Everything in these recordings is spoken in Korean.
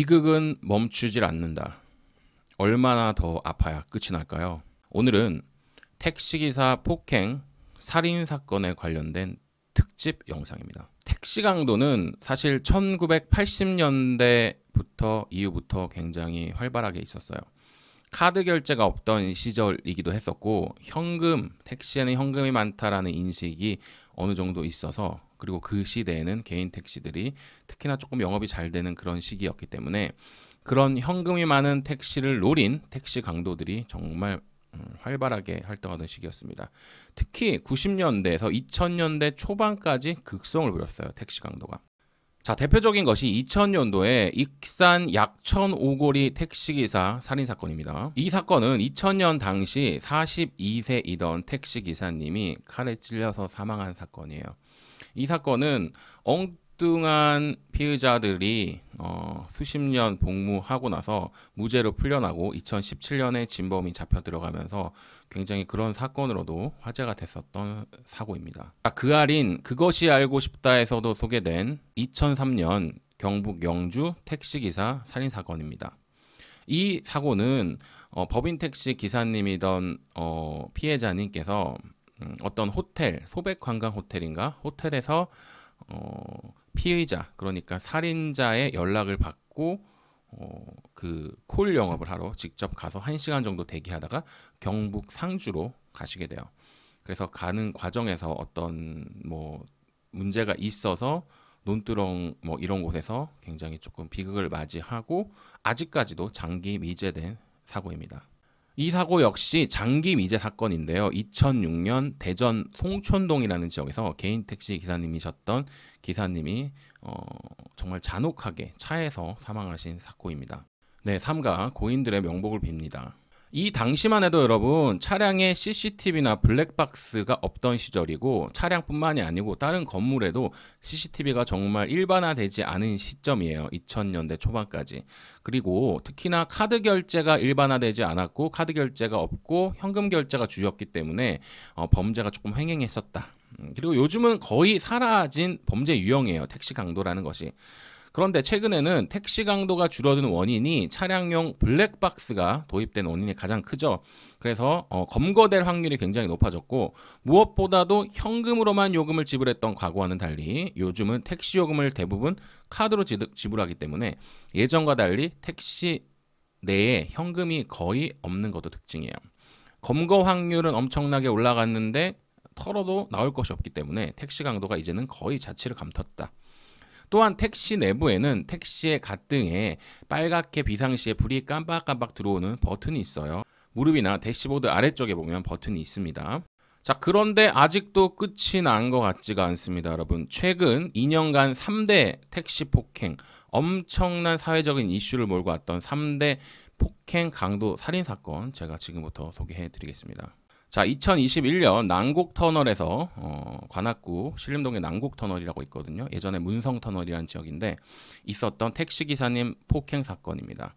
비극은 멈추질 않는다. 얼마나 더 아파야 끝이 날까요? 오늘은 택시기사 폭행 살인 사건에 관련된 특집 영상입니다. 택시 강도는 사실 1980년대부터 이후부터 굉장히 활발하게 있었어요. 카드 결제가 없던 시절이기도 했었고 현금 택시에는 현금이 많다라는 인식이 어느 정도 있어서 그리고 그 시대에는 개인 택시들이 특히나 조금 영업이 잘 되는 그런 시기였기 때문에 그런 현금이 많은 택시를 노린 택시 강도들이 정말 음, 활발하게 활동하던 시기였습니다. 특히 90년대에서 2000년대 초반까지 극성을 보렸어요 택시 강도가. 자, 대표적인 것이 2000년도에 익산 약천 오골리 택시기사 살인사건입니다. 이 사건은 2000년 당시 42세이던 택시기사님이 칼에 찔려서 사망한 사건이에요. 이 사건은 엉뚱한 피의자들이 어, 수십 년 복무하고 나서 무죄로 풀려나고 2017년에 진범이 잡혀 들어가면서 굉장히 그런 사건으로도 화제가 됐었던 사고입니다. 아, 그 알인 그것이 알고 싶다에서도 소개된 2003년 경북 영주 택시기사 살인사건입니다. 이 사고는 어, 법인 택시 기사님이던 어, 피해자님께서 음, 어떤 호텔, 소백 관광 호텔인가 호텔에서 어, 피의자 그러니까 살인자의 연락을 받고 어, 그콜 영업을 하러 직접 가서 한 시간 정도 대기하다가 경북 상주로 가시게 돼요. 그래서 가는 과정에서 어떤 뭐 문제가 있어서 논두렁 뭐 이런 곳에서 굉장히 조금 비극을 맞이하고 아직까지도 장기 미제된 사고입니다. 이 사고 역시 장기 미제 사건인데요. 2006년 대전 송촌동이라는 지역에서 개인 택시 기사님이셨던 기사님이 어, 정말 잔혹하게 차에서 사망하신 사고입니다. 네, 삼가 고인들의 명복을 빕니다. 이 당시만 해도 여러분 차량에 CCTV나 블랙박스가 없던 시절이고 차량뿐만이 아니고 다른 건물에도 CCTV가 정말 일반화되지 않은 시점이에요. 2000년대 초반까지. 그리고 특히나 카드 결제가 일반화되지 않았고 카드 결제가 없고 현금 결제가 주였기 때문에 어, 범죄가 조금 횡행했었다. 음, 그리고 요즘은 거의 사라진 범죄 유형이에요. 택시 강도라는 것이. 그런데 최근에는 택시 강도가 줄어든 원인이 차량용 블랙박스가 도입된 원인이 가장 크죠. 그래서 어, 검거될 확률이 굉장히 높아졌고 무엇보다도 현금으로만 요금을 지불했던 과거와는 달리 요즘은 택시 요금을 대부분 카드로 지불하기 때문에 예전과 달리 택시 내에 현금이 거의 없는 것도 특징이에요. 검거 확률은 엄청나게 올라갔는데 털어도 나올 것이 없기 때문에 택시 강도가 이제는 거의 자취를 감췄다. 또한 택시 내부에는 택시의 갓등에 빨갛게 비상시에 불이 깜빡깜빡 들어오는 버튼이 있어요. 무릎이나 대시보드 아래쪽에 보면 버튼이 있습니다. 자, 그런데 아직도 끝이 난 것 같지가 않습니다, 여러분. 최근 2년간 3대 택시 폭행, 엄청난 사회적인 이슈를 몰고 왔던 3대 폭행 강도 살인 사건 제가 지금부터 소개해 드리겠습니다. 자, 2021년 난곡터널에서 어, 관악구 신림동의 난곡터널이라고 있거든요. 예전에 문성터널이라는 지역인데 있었던 택시기사님 폭행 사건입니다.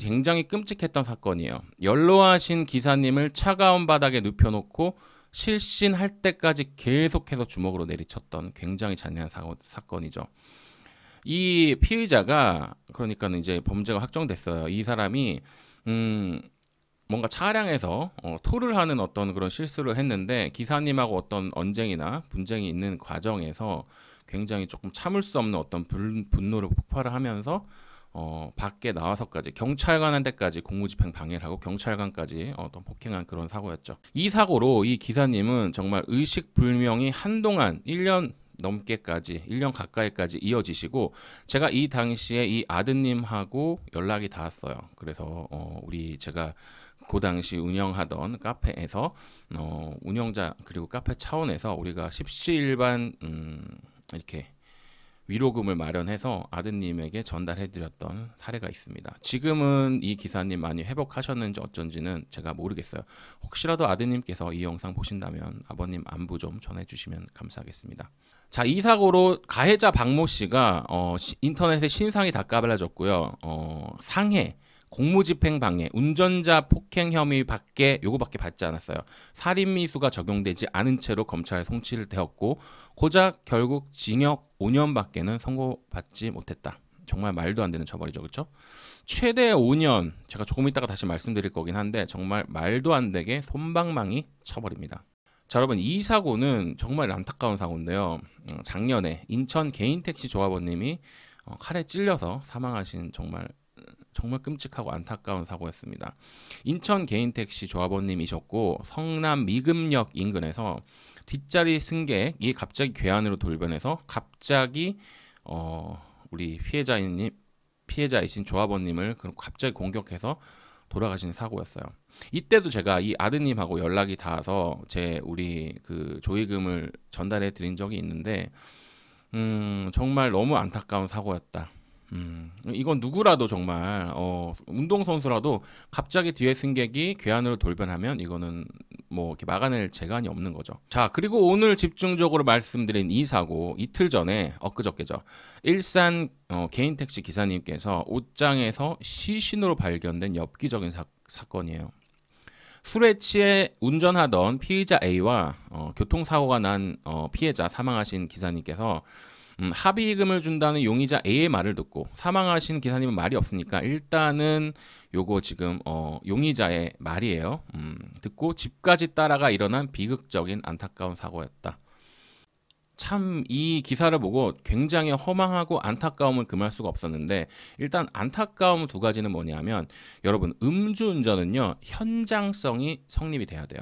굉장히 끔찍했던 사건이에요. 연로하신 기사님을 차가운 바닥에 눕혀놓고 실신할 때까지 계속해서 주먹으로 내리쳤던 굉장히 잔인한 사, 사건이죠. 이 피의자가 그러니까 이제 범죄가 확정됐어요. 이 사람이 음, 뭔가 차량에서 어, 토를 하는 어떤 그런 실수를 했는데 기사님하고 어떤 언쟁이나 분쟁이 있는 과정에서 굉장히 조금 참을 수 없는 어떤 분, 분노를 폭발을 하면서 어, 밖에 나와서까지 경찰관한테까지 공무집행 방해를 하고 경찰관까지 어떤 폭행한 그런 사고였죠. 이 사고로 이 기사님은 정말 의식불명이 한동안 1년 넘게까지 1년 가까이까지 이어지시고 제가 이 당시에 이 아드님하고 연락이 닿았어요. 그래서 어, 우리 제가 그 당시 운영하던 카페에서 어, 운영자 그리고 카페 차원에서 우리가 십시일반 음, 이렇게 위로금을 마련해서 아드님에게 전달해드렸던 사례가 있습니다. 지금은 이 기사님 많이 회복하셨는지 어쩐지는 제가 모르겠어요. 혹시라도 아드님께서 이 영상 보신다면 아버님 안부 좀 전해주시면 감사하겠습니다. 자, 이 사고로 가해자 박모 씨가 어, 인터넷에 신상이 다까발라졌고요 어, 상해, 공무집행 방해, 운전자 폭행 혐의 밖에 요거밖에 받지 않았어요. 살인미수가 적용되지 않은 채로 검찰에 송치를 되었고 고작 결국 징역 5년밖에는 선고받지 못했다. 정말 말도 안 되는 처벌이죠. 그렇죠? 최대 5년 제가 조금 이따가 다시 말씀드릴 거긴 한데 정말 말도 안 되게 손방망이 처벌입니다. 자 여러분 이 사고는 정말 안타까운 사고인데요. 어, 작년에 인천 개인택시 조합원님이 어, 칼에 찔려서 사망하신 정말 정말 끔찍하고 안타까운 사고였습니다. 인천 개인택시 조합원님이셨고 성남 미금역 인근에서 뒷자리 승객이 갑자기 괴한으로 돌변해서 갑자기 어 우리 피해자님 피해자이신 조합원님을 그 갑자기 공격해서 돌아가신 사고였어요. 이때도 제가 이 아드님하고 연락이 닿아서 제 우리 그 조의금을 전달해 드린 적이 있는데 음 정말 너무 안타까운 사고였다. 음, 이건 누구라도 정말 어, 운동 선수라도 갑자기 뒤에 승객이 괴한으로 돌변하면 이거는 뭐 이렇게 막아낼 재간이 없는 거죠. 자, 그리고 오늘 집중적으로 말씀드린 이 사고 이틀 전에 엊그저께죠. 일산 어, 개인 택시 기사님께서 옷장에서 시신으로 발견된 엽기적인 사, 사건이에요. 술에 취해 운전하던 피의자 A와 어, 교통사고가 난 어, 피해자 사망하신 기사님께서 음, 합의금을 준다는 용의자 A의 말을 듣고 사망하신 기사님은 말이 없으니까 일단은 요거 지금 어, 용의자의 말이에요. 음, 듣고 집까지 따라가 일어난 비극적인 안타까운 사고였다. 참 이 기사를 보고 굉장히 허망하고 안타까움을 금할 수가 없었는데 일단 안타까움 두 가지는 뭐냐면 여러분 음주운전은요 현장성이 성립이 돼야 돼요.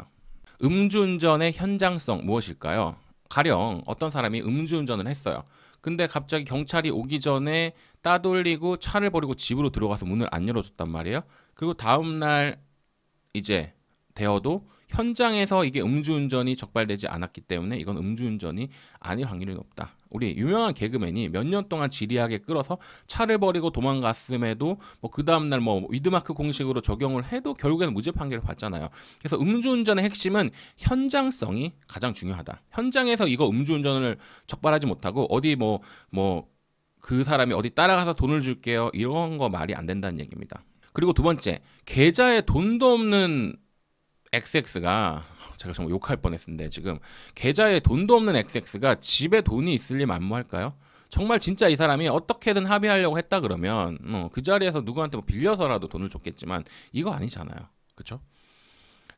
음주운전의 현장성 무엇일까요? 가령 어떤 사람이 음주운전을 했어요. 근데 갑자기 경찰이 오기 전에 따돌리고 차를 버리고 집으로 들어가서 문을 안 열어줬단 말이에요. 그리고 다음날 이제 되어도 현장에서 이게 음주운전이 적발되지 않았기 때문에 이건 음주운전이 아닐 확률이 높다. 우리 유명한 개그맨이 몇 년 동안 지리하게 끌어서 차를 버리고 도망갔음에도 뭐그 다음날 뭐 위드마크 공식으로 적용을 해도 결국에는 무죄 판결을 받잖아요. 그래서 음주운전의 핵심은 현장성이 가장 중요하다. 현장에서 이거 음주운전을 적발하지 못하고 어디 뭐뭐 뭐그 사람이 어디 따라가서 돈을 줄게요. 이런 거 말이 안 된다는 얘기입니다. 그리고 두 번째, 계좌에 돈도 없는 XX가 제가 정말 욕할 뻔했는데 지금 계좌에 돈도 없는 XX가 집에 돈이 있을 리 만무할까요? 정말 진짜 이 사람이 어떻게든 합의하려고 했다 그러면 어, 그 자리에서 누구한테 뭐 빌려서라도 돈을 줬겠지만 이거 아니잖아요. 그쵸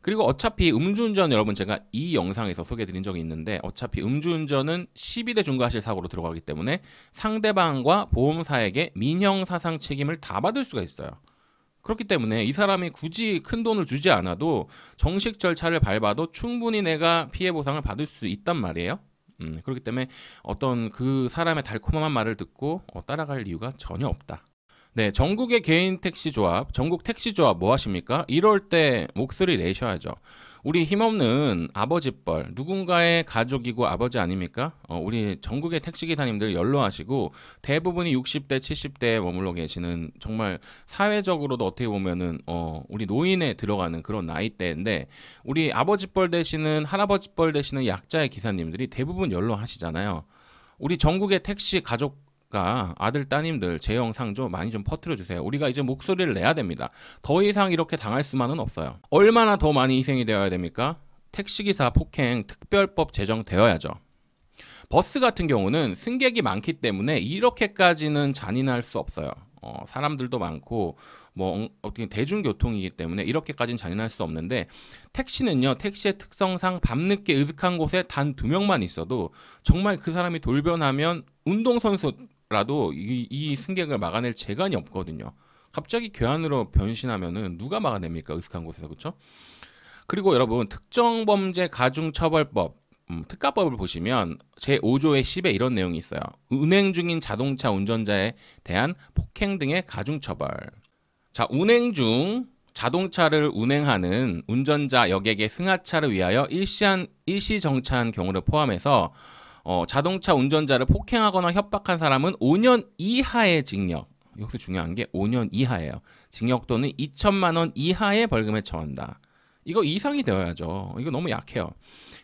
그리고 어차피 음주운전 여러분 제가 이 영상에서 소개드린 적이 있는데 어차피 음주운전은 12대 중과실 사고로 들어가기 때문에 상대방과 보험사에게 민형사상 책임을 다 받을 수가 있어요. 그렇기 때문에 이 사람이 굳이 큰 돈을 주지 않아도 정식 절차를 밟아도 충분히 내가 피해 보상을 받을 수 있단 말이에요. 음, 그렇기 때문에 어떤 그 사람의 달콤한 말을 듣고 어, 따라갈 이유가 전혀 없다. 네, 전국의 개인 택시 조합, 전국 택시 조합 뭐 하십니까? 이럴 때 목소리 내셔야죠. 우리 힘없는 아버지뻘 누군가의 가족이고 아버지 아닙니까? 어, 우리 전국의 택시기사님들 연로하시고 대부분이 60대 70대에 머물러 계시는 정말 사회적으로도 어떻게 보면은 어, 우리 노인에 들어가는 그런 나이대인데 우리 아버지뻘 되시는 할아버지뻘 되시는 약자의 기사님들이 대부분 연로하시잖아요. 우리 전국의 택시 가족 있으니까 아들 따님들 재형 상조 많이 좀 퍼뜨려 주세요. 우리가 이제 목소리를 내야 됩니다. 더 이상 이렇게 당할 수만은 없어요. 얼마나 더 많이 희생이 되어야 됩니까? 택시기사 폭행 특별법 제정되어야죠. 버스 같은 경우는 승객이 많기 때문에 이렇게까지는 잔인할 수 없어요. 어, 사람들도 많고 뭐 어떻게 대중교통이기 때문에 이렇게까지는 잔인할 수 없는데 택시는요 택시의 특성상 밤늦게 으슥한 곳에 단 두 명만 있어도 정말 그 사람이 돌변하면 운동선수 라도 이, 이 승객을 막아낼 재간이 없거든요. 갑자기 괴한으로 변신하면은 누가 막아냅니까? 으슥한 곳에서 그렇죠? 그리고 여러분 특정범죄 가중처벌법 음, 특가법을 보시면 제5조의 10에 이런 내용이 있어요. 은행 중인 자동차 운전자에 대한 폭행 등의 가중처벌. 자, 운행 중 자동차를 운행하는 운전자 역에게 승하차를 위하여 일시한 일시 정차한 경우를 포함해서 어, 자동차 운전자를 폭행하거나 협박한 사람은 5년 이하의 징역. 여기서 중요한 게 5년 이하예요. 징역 또는 2천만 원 이하의 벌금에 처한다. 이거 이상이 되어야죠. 이거 너무 약해요.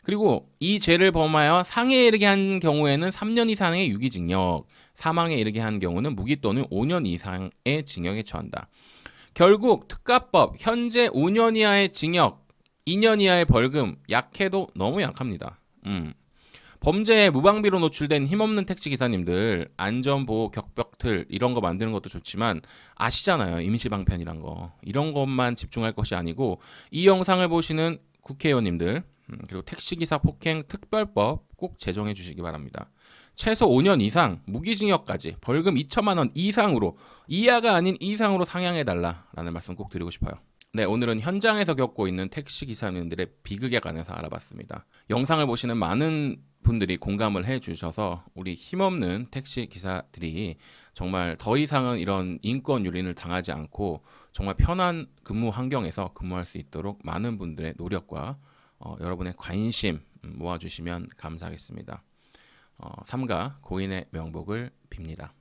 그리고 이 죄를 범하여 상해에 이르게 한 경우에는 3년 이상의 유기징역, 사망에 이르게 한 경우는 무기 또는 5년 이상의 징역에 처한다. 결국 특가법 현재 5년 이하의 징역, 2년 이하의 벌금 약해도 너무 약합니다. 음. 범죄에 무방비로 노출된 힘없는 택시 기사님들 안전보호 격벽틀 이런 거 만드는 것도 좋지만 아시잖아요 임시방편이란 거 이런 것만 집중할 것이 아니고 이 영상을 보시는 국회의원님들 음, 그리고 택시기사 폭행 특별법 꼭 제정해 주시기 바랍니다. 최소 5년 이상 무기징역까지 벌금 2천만 원 이상으로 이하가 아닌 이상으로 상향해 달라라는 말씀 꼭 드리고 싶어요. 네, 오늘은 현장에서 겪고 있는 택시 기사님들의 비극에 관해서 알아봤습니다. 영상을 보시는 많은 분들이 공감을 해 주셔서 우리 힘없는 택시 기사들이 정말 더 이상은 이런 인권 유린을 당하지 않고 정말 편한 근무 환경에서 근무할 수 있도록 많은 분들의 노력과 어, 여러분의 관심 음, 모아주시면 감사하겠습니다. 어, 삼가 고인의 명복을 빕니다.